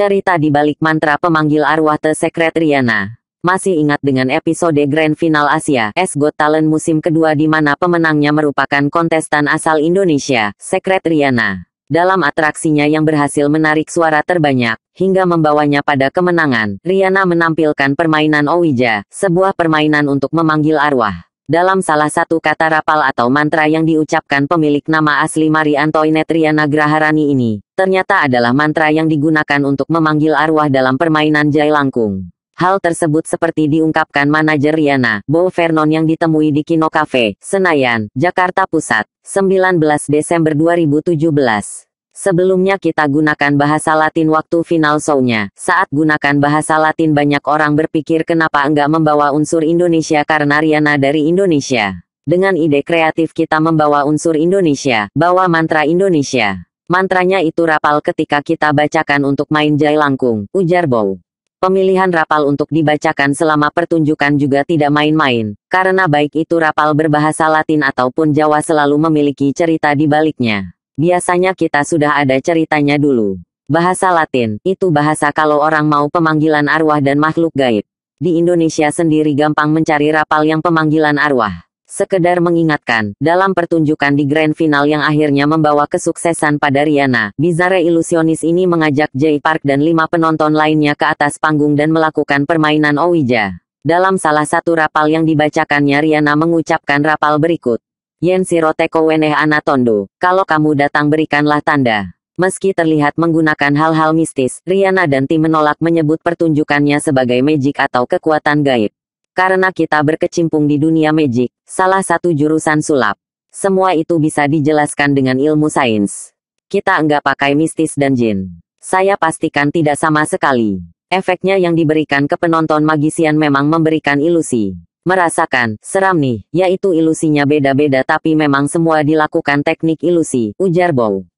Cerita di balik mantra pemanggil arwah The Secret Riana Masih ingat dengan episode Grand Final Asia S Got Talent musim kedua di mana pemenangnya merupakan kontestan asal Indonesia, Secret Riana. Dalam atraksinya yang berhasil menarik suara terbanyak, hingga membawanya pada kemenangan, Riana menampilkan permainan Owija, sebuah permainan untuk memanggil arwah dalam salah satu kata rapal atau mantra yang diucapkan pemilik nama asli Marie Antoinette Riana Graharani ini, ternyata adalah mantra yang digunakan untuk memanggil arwah dalam permainan Jai Langkung. Hal tersebut seperti diungkapkan manajer Riana, Bo Vernon yang ditemui di Kino Cafe, Senayan, Jakarta Pusat, 19 Desember 2017. Sebelumnya kita gunakan bahasa Latin waktu final show-nya. Saat gunakan bahasa Latin banyak orang berpikir kenapa enggak membawa unsur Indonesia karena Riana dari Indonesia. Dengan ide kreatif kita membawa unsur Indonesia, bawa mantra Indonesia. Mantranya itu rapal ketika kita bacakan untuk main jai langkung, ujar Bow. Pemilihan rapal untuk dibacakan selama pertunjukan juga tidak main-main, karena baik itu rapal berbahasa Latin ataupun Jawa selalu memiliki cerita di baliknya. Biasanya kita sudah ada ceritanya dulu. Bahasa Latin, itu bahasa kalau orang mau pemanggilan arwah dan makhluk gaib. Di Indonesia sendiri gampang mencari rapal yang pemanggilan arwah. Sekedar mengingatkan, dalam pertunjukan di grand final yang akhirnya membawa kesuksesan pada Riana, Bizarre Ilusionis ini mengajak Jay Park dan lima penonton lainnya ke atas panggung dan melakukan permainan Ouija. Dalam salah satu rapal yang dibacakannya Riana mengucapkan rapal berikut. Yen Siroteko Weneh Anatondo, kalau kamu datang berikanlah tanda. Meski terlihat menggunakan hal-hal mistis, Riana dan tim menolak menyebut pertunjukannya sebagai magic atau kekuatan gaib. Karena kita berkecimpung di dunia magic, salah satu jurusan sulap. Semua itu bisa dijelaskan dengan ilmu sains. Kita enggak pakai mistis dan jin. Saya pastikan tidak sama sekali. Efeknya yang diberikan ke penonton magisian memang memberikan ilusi. Merasakan, seram nih, yaitu ilusinya beda-beda tapi memang semua dilakukan teknik ilusi, ujar Bow.